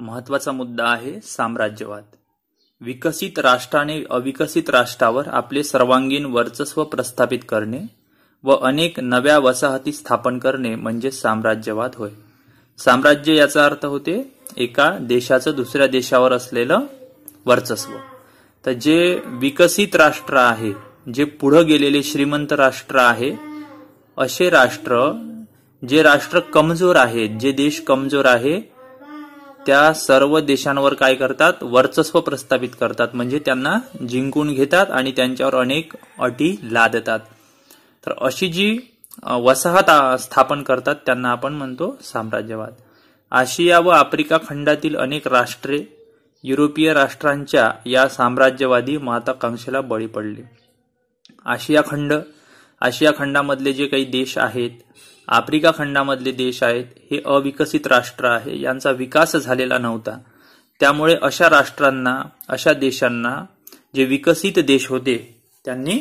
महत्वाचा मुद्दा आहे साम्राज्यवाद. विकसित राष्ट्राने अविकसित राष्ट्रावर आपले सर्वांगीण वर्चस्व प्रस्थापित करणे व अनेक नव्या वसाहती स्थापन करणे म्हणजे साम्राज्यवाद होय. साम्राज्य याचा अर्थ होते एका देशाचं दुसऱ्या देशावर असलेलं वर्चस्व. तर जे विकसित राष्ट्र आहे, जे पुढं गेलेले श्रीमंत राष्ट्र आहे, असे राष्ट्र जे राष्ट्र कमजोर आहेत, जे देश कमजोर आहे त्या सर्व देशांवर काय करतात वर्चस्व प्रस्थापित करतात म्हणजे त्यांना जिंकून घेतात आणि त्यांच्यावर अनेक अटी लादतात तर अशी जी वसाहत स्थापन करतात त्यांना आपण म्हणतो साम्राज्यवाद आशिया व आफ्रिका खंडातील अनेक राष्ट्रे युरोपीय राष्ट्रांच्या या साम्राज्यवादी महत्वाकांक्षेला बळी पडले आशिया खंड आशिया खंडामधले जे काही देश आहेत आफ्रिका खंडामधले देश आहेत हे अविकसित राष्ट्र आहे यांचा विकास झालेला नव्हता त्यामुळे अशा राष्ट्रांना अशा देशांना जे विकसित देश होते त्यांनी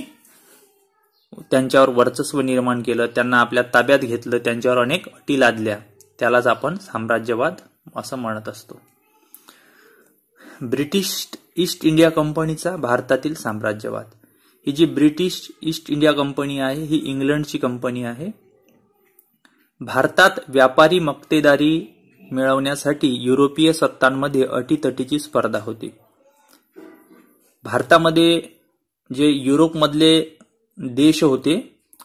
त्यांच्यावर वर्चस्व निर्माण केलं त्यांना आपल्या ताब्यात घेतलं त्यांच्यावर अनेक अटी लादल्या त्यालाच आपण साम्राज्यवाद असं म्हणत असतो ब्रिटिश ईस्ट इंडिया कंपनीचा भारतातील साम्राज्यवाद ही जी ब्रिटिश ईस्ट इंडिया कंपनी आहे ही इंग्लंडची कंपनी आहे भारतात व्यापारी मक्तेदारी मिळवण्यासाठी युरोपीय सत्तांमध्ये अटीतटीची स्पर्धा होती भारतामध्ये जे युरोपमधले देश होते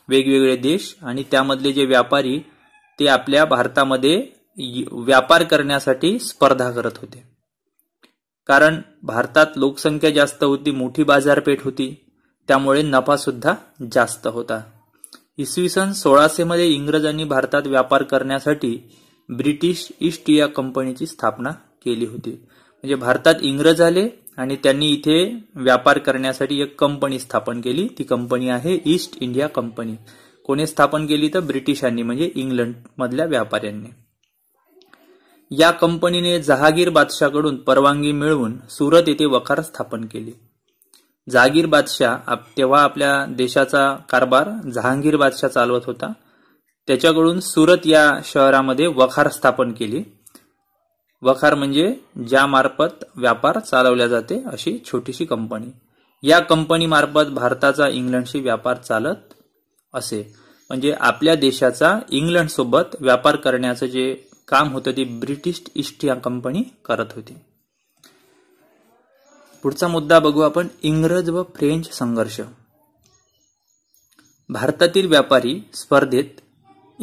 वेगवेगळे देश आणि त्यामधले जे व्यापारी ते आपल्या भारतामध्ये व्यापार करण्यासाठी स्पर्धा करत होते कारण भारतात लोकसंख्या जास्त होती मोठी बाजारपेठ होती त्यामुळे नफासुद्धा जास्त होता इसवी सन मध्ये इंग्रजांनी भारतात व्यापार करण्यासाठी ब्रिटिश ईस्ट या कंपनीची स्थापना केली होती म्हणजे भारतात इंग्रज आले आणि त्यांनी इथे व्यापार करण्यासाठी एक कंपनी स्थापन केली ती कंपनी आहे ईस्ट इंडिया कंपनी कोणी स्थापन केली तर ब्रिटिशांनी म्हणजे इंग्लंड मधल्या व्यापाऱ्यांनी या कंपनीने जहागीर बादशाकडून परवानगी मिळवून सुरत येथे वखार स्थापन केली जागीर बादशाह आप तेव्हा आपल्या देशाचा कारभार जहांगीर बादशाह चालवत होता त्याच्याकडून सुरत या शहरामध्ये वखार स्थापन केली वखार म्हणजे ज्यामार्फत व्यापार चालवल्या जाते अशी छोटीशी कंपनी या कंपनीमार्फत भारताचा इंग्लंडशी व्यापार चालत असे म्हणजे आपल्या देशाचा इंग्लंडसोबत व्यापार करण्याचं जे काम होतं ते ब्रिटिश ईस्ट या कंपनी करत होती पुढचा मुद्दा बघू आपण इंग्रज व फ्रेंच संघर्ष भारतातील व्यापारी स्पर्धेत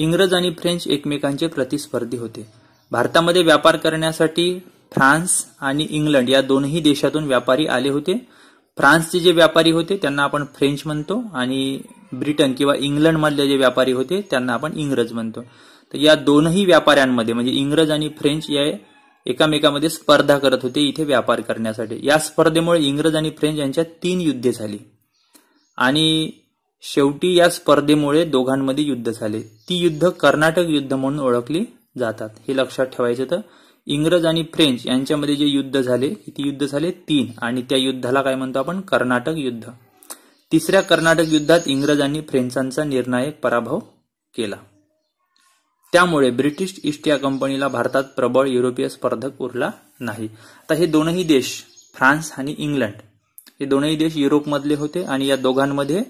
इंग्रज आणि फ्रेंच एकमेकांचे प्रतिस्पर्धी होते भारतामध्ये व्यापार करण्यासाठी फ्रान्स आणि इंग्लंड या दोनही देशातून व्यापारी आले होते फ्रान्सचे जे व्यापारी होते त्यांना आपण फ्रेंच म्हणतो आणि ब्रिटन किंवा इंग्लंडमधले जे व्यापारी होते त्यांना आपण इंग्रज म्हणतो तर या दोनही व्यापाऱ्यांमध्ये म्हणजे इंग्रज आणि फ्रेंच या एकामेकामध्ये स्पर्धा करत होते इथे व्यापार करण्यासाठी या स्पर्धेमुळे इंग्रज आणि फ्रेंच यांच्यात तीन युद्धे झाली आणि शेवटी या स्पर्धेमुळे दोघांमध्ये युद्ध झाले ती युद्ध कर्नाटक युद्ध म्हणून ओळखली जातात हे लक्षात ठेवायचं तर इंग्रज आणि फ्रेंच यांच्यामध्ये जे युद्ध झाले ती युद्ध झाले तीन आणि त्या युद्धाला काय म्हणतो आपण कर्नाटक युद्ध तिसऱ्या कर्नाटक युद्धात इंग्रजांनी फ्रेंचांचा निर्णायक पराभव केला त्यामुळे ब्रिटिश ईस्ट या कंपनीला भारतात प्रबळ युरोपीय स्पर्धक उरला नाही आता हे दोनही देश फ्रान्स आणि इंग्लंड हे दोनही देश युरोपमधले होते आणि या दोघांमध्ये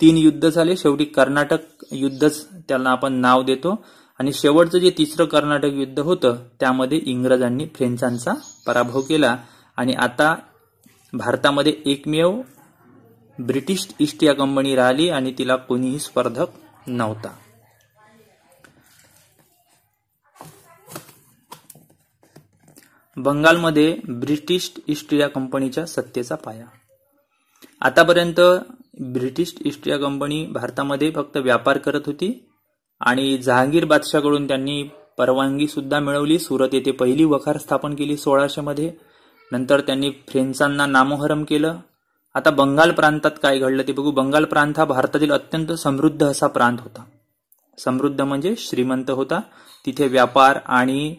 तीन युद्ध झाले शेवटी कर्नाटक युद्धच त्याला आपण नाव देतो आणि शेवटचं जे तिसरं कर्नाटक युद्ध होतं त्यामध्ये इंग्रजांनी फ्रेंचांचा पराभव केला आणि आता भारतामध्ये एकमेव ब्रिटिश ईस्ट या कंपनी राहिली आणि तिला कोणीही स्पर्धक नव्हता बंगालमध्ये ब्रिटिश ईस्ट इंडिया कंपनीच्या सत्तेचा पाया आतापर्यंत ब्रिटिश ईस्ट इंडिया कंपनी भारतामध्ये फक्त व्यापार करत होती आणि जहांगीर बादशाकडून त्यांनी परवानगी सुद्धा मिळवली सुरत येथे पहिली वखार स्थापन केली सोळाशे मध्ये नंतर त्यांनी फ्रेंचांना नामोहरम केलं आता बंगाल प्रांतात काय घडलं ते बघू बंगाल प्रांत हा भारतातील अत्यंत समृद्ध असा प्रांत होता समृद्ध म्हणजे श्रीमंत होता तिथे व्यापार आणि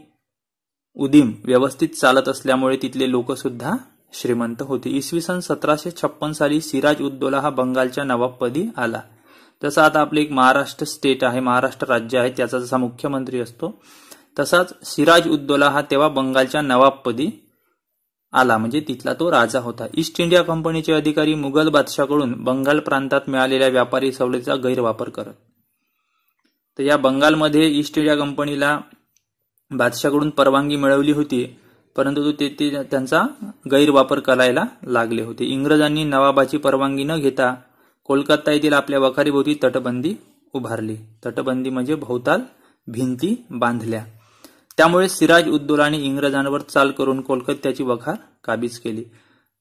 उदिम व्यवस्थित चालत असल्यामुळे तिथले लोकसुद्धा श्रीमंत होते इसवी सन सतराशे छप्पन साली सिराज उद्दोला हा बंगालच्या नवाबपदी आला जसं आता आपले एक महाराष्ट्र स्टेट आहे महाराष्ट्र राज्य आहे त्याचा जसा मुख्यमंत्री असतो तसाच सिराज उद्दोला हा तेव्हा बंगालच्या नवाबपदी आला म्हणजे तिथला तो राजा होता ईस्ट इंडिया कंपनीचे अधिकारी मुघल बादशाकडून बंगाल प्रांतात मिळालेल्या व्यापारी सवलतीचा गैरवापर करत तर या बंगालमध्ये ईस्ट इंडिया कंपनीला बादशाकडून परवानगी मिळवली होती परंतु ते त्यांचा गैरवापर करायला लागले होते इंग्रजांनी नवाबाची परवानगी न घेता कोलकाता येथील आपल्या वखारीभोवती तटबंदी उभारली तटबंदी म्हणजे भोवताल भिंती बांधल्या त्यामुळे सिराज उद्दोलाने इंग्रजांवर चाल करून कोलकात्याची वखार काबीज केली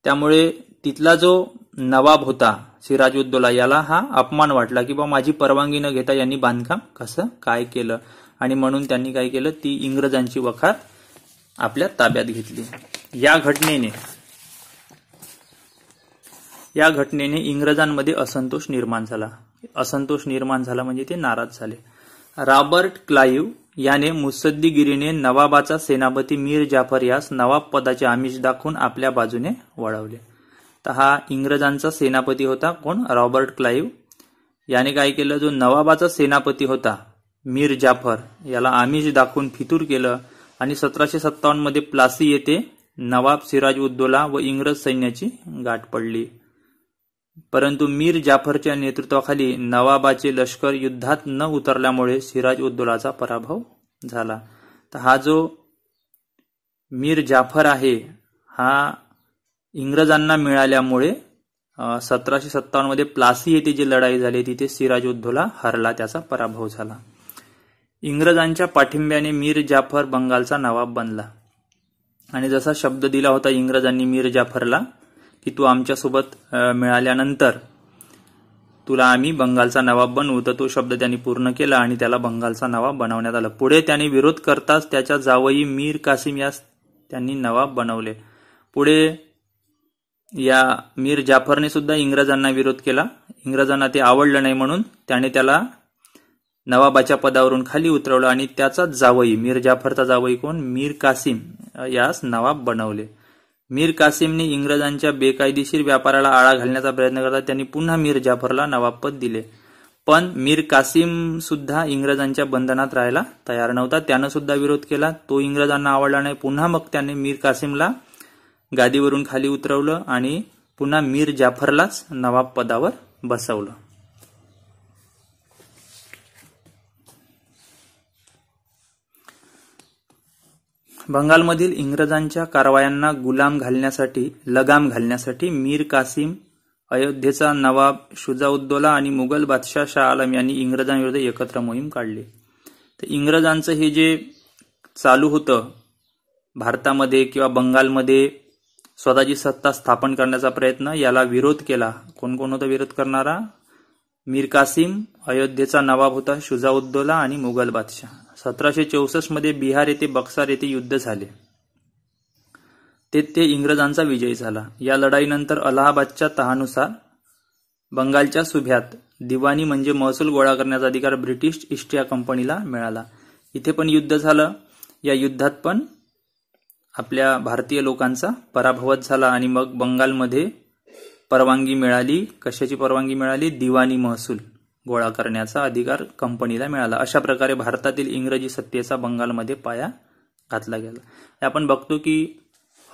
त्यामुळे तिथला जो नवाब होता सिराज उद्दोला याला हा अपमान वाटला की बा माझी परवानगी न घेता यांनी बांधकाम कसं काय केलं आणि म्हणून त्यांनी काय केलं ती इंग्रजांची वखात आपल्या ताब्यात घेतली या घटनेने या घटनेने इंग्रजांमध्ये असंतोष निर्माण झाला असंतोष निर्माण झाला म्हणजे ते नाराज झाले रॉबर्ट क्लाईव्ह याने मुसद्दीगिरीने नवाबाचा सेनापती मीर जाफर यास नवाब पदाचे आमिष दाखवून आपल्या बाजूने वळवले तर हा इंग्रजांचा सेनापती होता कोण रॉबर्ट क्लाईव्ह याने काय केलं जो नवाबाचा सेनापती होता मीर जाफर याला आमिष दाखवून फितूर केलं आणि सतराशे सत्तावन्न मध्ये प्लासी येथे नवाब सिराज उद्दोला व इंग्रज सैन्याची गाठ पडली परंतु मीर जाफरच्या नेतृत्वाखाली नवाबाचे लष्कर युद्धात न उतरल्यामुळे सिराज उद्दोलाचा पराभव झाला तर हा जो मीर जाफर आहे हा इंग्रजांना मिळाल्यामुळे सतराशे सत्तावन्नमध्ये प्लासी येथे जी लढाई झाली तिथे सिराज उद्दोला हरला त्याचा पराभव झाला इंग्रजांच्या पाठिंब्याने मीर जाफर बंगालचा नवाब बनला आणि जसा शब्द दिला होता इंग्रजांनी मीर जाफरला की तू आमच्यासोबत मिळाल्यानंतर तुला आम्ही बंगालचा नवाब बनवू तर तो शब्द त्यांनी पूर्ण केला आणि त्याला बंगालचा नवाब बनवण्यात आला पुढे त्याने विरोध करताच त्याच्या जावई मीर कासिम यास त्यांनी नवाब बनवले पुढे या मीर जाफरने सुद्धा इंग्रजांना विरोध केला इंग्रजांना ते आवडलं नाही म्हणून त्याने त्याला नवाबाच्या पदावरून खाली उतरवलं आणि त्याचा जावई मीर जाफरचा जावई कोण मीर कासिम यास नवाब बनवले मीर कासिमने इंग्रजांच्या बेकायदेशीर व्यापाराला आळा घालण्याचा प्रयत्न करता त्यांनी पुन्हा मीर जाफरला नवाबपद दिले पण मीर कासिम सुद्धा इंग्रजांच्या बंधनात राहायला तयार नव्हता त्यानं सुद्धा विरोध केला तो इंग्रजांना आवडला नाही पुन्हा मग त्याने मीर कासिमला गादीवरून खाली उतरवलं आणि पुन्हा मीर जाफरलाच नवाब पदावर बसवलं बंगालमधील इंग्रजांच्या कारवायांना गुलाम घालण्यासाठी लगाम घालण्यासाठी मीर कासिम अयोध्येचा नवाब शुजाउद्दौला आणि मुघल बादशाह शाह आलम यांनी इंग्रजांविरुद्ध एकत्र मोहीम काढली तर इंग्रजांचं हे जे चालू होतं भारतामध्ये किंवा बंगालमध्ये स्वतःची सत्ता स्थापन करण्याचा प्रयत्न याला विरोध केला कोण कोण होता विरोध करणारा मीर कासिम अयोध्येचा नवाब होता शुजाउद्दौला आणि मुघल बादशाह सतराशे मध्ये बिहार येथे बक्सार येथे युद्ध झाले तेथे ते इंग्रजांचा विजय झाला या लढाईनंतर अलाहाबादच्या तहानुसार बंगालच्या सुभ्यात दिवाणी म्हणजे महसूल गोळा करण्याचा अधिकार ब्रिटिश ईस्ट या कंपनीला मिळाला इथे पण युद्ध झालं या युद्धात पण आपल्या भारतीय लोकांचा पराभवत झाला आणि मग बंगालमध्ये परवानगी मिळाली कशाची परवानगी मिळाली दिवाणी महसूल गोळा करण्याचा अधिकार कंपनीला मिळाला अशा प्रकारे भारतातील इंग्रजी सत्तेचा बंगालमध्ये पाया घातला गेला आपण बघतो की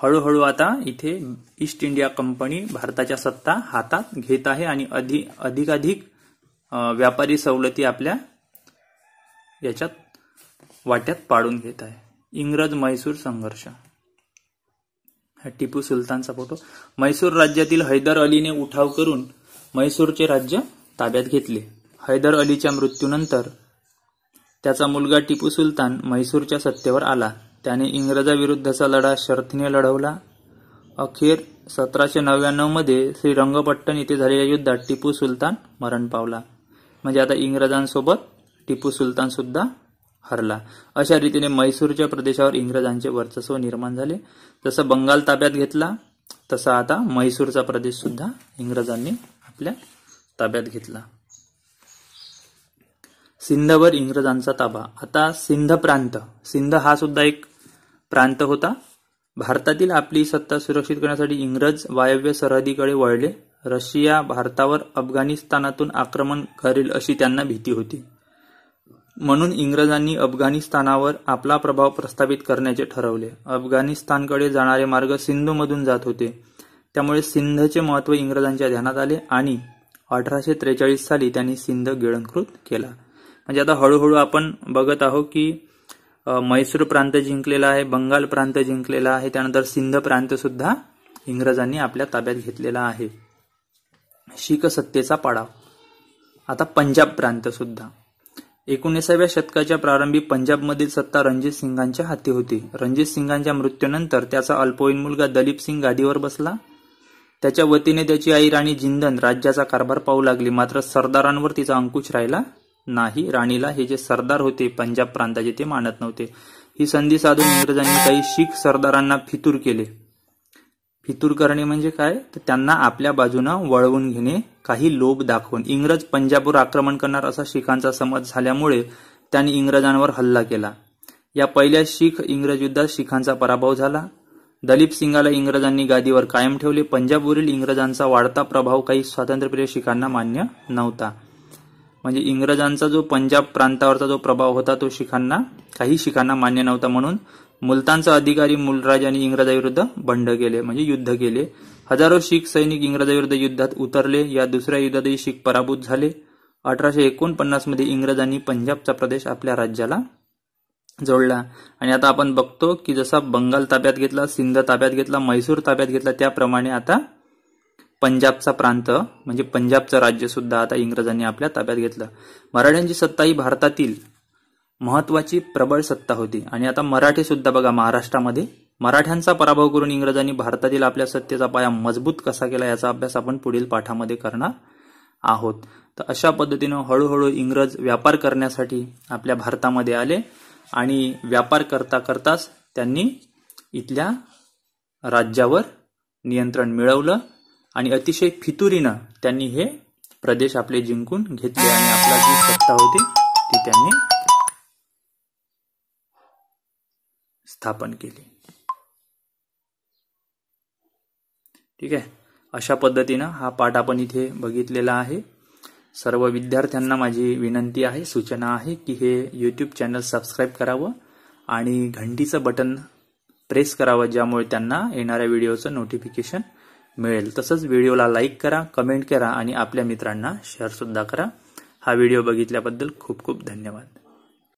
हळूहळू आता इथे ईस्ट इंडिया कंपनी भारताच्या सत्ता हातात घेत आहे आणि अधिक अधिकाधिक व्यापारी सवलती आपल्या याच्यात वाट्यात पाडून घेत आहे इंग्रज मैसूर संघर्ष हा टिपू सुलतानचा फोटो म्हैसूर राज्यातील हैदर अलीने उठाव करून मैसूरचे राज्य ताब्यात घेतले हैदर अलीच्या मृत्यूनंतर त्याचा मुलगा टिपू सुलतान म्हैसूरच्या सत्तेवर आला त्याने इंग्रजाविरुद्धचा लढा शर्थीने लढवला अखेर सतराशे नव्याण्णवमध्ये श्रीरंगपट्टण इथे झालेल्या युद्धात टिपू सुलतान मरण पावला म्हणजे आता इंग्रजांसोबत टिपू सुलतान सुद्धा हरला अशा रीतीने म्हैसूरच्या प्रदेशावर इंग्रजांचे वर्चस्व निर्माण झाले जसं बंगाल ताब्यात घेतला तसा आता म्हैसूरचा प्रदेश सुद्धा इंग्रजांनी आपल्या ताब्यात घेतला सिंधवर इंग्रजांचा ताबा आता सिंध प्रांत सिंध हा सुद्धा एक प्रांत होता भारतातील आपली सत्ता सुरक्षित करण्यासाठी इंग्रज वायव्य सरहदीकडे वळले रशिया भारतावर अफगाणिस्तानातून आक्रमण करेल अशी त्यांना भीती होती म्हणून इंग्रजांनी अफगाणिस्तानावर आपला प्रभाव प्रस्थापित करण्याचे ठरवले अफगाणिस्तानकडे जाणारे मार्ग सिंधूमधून जात होते त्यामुळे सिंधचे महत्त्व इंग्रजांच्या ध्यानात आले आणि अठराशे त्रेचाळीस साली त्यांनी सिंध गिळंकृत केला म्हणजे आता हळूहळू आपण बघत आहोत की मैसूर प्रांत जिंकलेला आहे बंगाल प्रांत जिंकलेला आहे त्यानंतर सिंध प्रांत सुद्धा इंग्रजांनी आपल्या ताब्यात घेतलेला आहे शीख सत्तेचा पाडाव आता पंजाब प्रांत सुद्धा एकोणीसाव्या शतकाच्या प्रारंभी पंजाबमधील सत्ता रणजित सिंगांच्या हाती होती रणजित सिंगांच्या मृत्यूनंतर त्याचा अल्पवयीन मुलगा दलीप सिंग गादीवर बसला त्याच्या वतीने त्याची आई राणी जिंदन राज्याचा कारभार पाहू लागली मात्र सरदारांवर तिचा अंकुश राहिला नाही राणीला हे जे सरदार होते पंजाब प्रांताचे ते मानत नव्हते ही संधी साधून इंग्रजांनी काही शीख सरदारांना फितूर केले फितूर करणे म्हणजे काय तर त्यांना आपल्या बाजूनं वळवून घेणे काही लोभ दाखवून इंग्रज पंजाबवर आक्रमण करणार असा शिखांचा समज झाल्यामुळे त्यांनी इंग्रजांवर हल्ला केला या पहिल्या शीख इंग्रज युद्धात शिखांचा पराभव झाला दलीप सिंगाला इंग्रजांनी गादीवर कायम ठेवले पंजाबवरील इंग्रजांचा वाढता प्रभाव काही स्वातंत्र्यप्रिय शिखांना मान्य नव्हता म्हणजे इंग्रजांचा जो पंजाब प्रांतावरचा जो प्रभाव होता तो शिखांना काही शिखांना मान्य नव्हता म्हणून मुलतानचा अधिकारी मुलराज आणि इंग्रजाविरुद्ध बंड केले म्हणजे युद्ध केले हजारो शीख सैनिक इंग्रजाविरुद्ध युद्धात उतरले या दुसऱ्या युद्धातही शीख पराभूत झाले अठराशे एकोणपन्नास मध्ये इंग्रजांनी पंजाबचा प्रदेश आपल्या राज्याला जोडला आणि आता आपण बघतो की जसा बंगाल ताब्यात घेतला सिंध ताब्यात घेतला मैसूर ताब्यात घेतला त्याप्रमाणे आता पंजाबचा प्रांत म्हणजे पंजाबचं राज्य सुद्धा आता इंग्रजांनी आपल्या ताब्यात घेतलं मराठ्यांची सत्ता ही भारतातील महत्वाची प्रबळ सत्ता होती आणि आता मराठी सुद्धा बघा महाराष्ट्रामध्ये मराठ्यांचा पराभव करून इंग्रजांनी भारतातील आपल्या सत्तेचा पाया मजबूत कसा केला याचा अभ्यास आपण पुढील पाठामध्ये करणार आहोत तर अशा पद्धतीनं हळूहळू इंग्रज व्यापार करण्यासाठी आपल्या भारतामध्ये आले आणि व्यापार करता करताच त्यांनी इथल्या राज्यावर नियंत्रण मिळवलं आणि अतिशय फितुरीनं त्यांनी हे प्रदेश आपले जिंकून घेतले आणि आपला जी सत्ता होती ती त्यांनी स्थापन केली ठीक आहे अशा पद्धतीनं हा पाठ आपण इथे बघितलेला आहे सर्व विद्यार्थ्यांना माझी विनंती आहे सूचना आहे की हे यूट्यूब चॅनल सबस्क्राईब करावं आणि घंटीचं बटन प्रेस करावं ज्यामुळे त्यांना येणाऱ्या व्हिडिओचं नोटिफिकेशन मिळेल तसंच व्हिडिओला लाईक करा कमेंट करा आणि आपल्या मित्रांना शेअरसुद्धा करा हा व्हिडिओ बघितल्याबद्दल खूप खूप धन्यवाद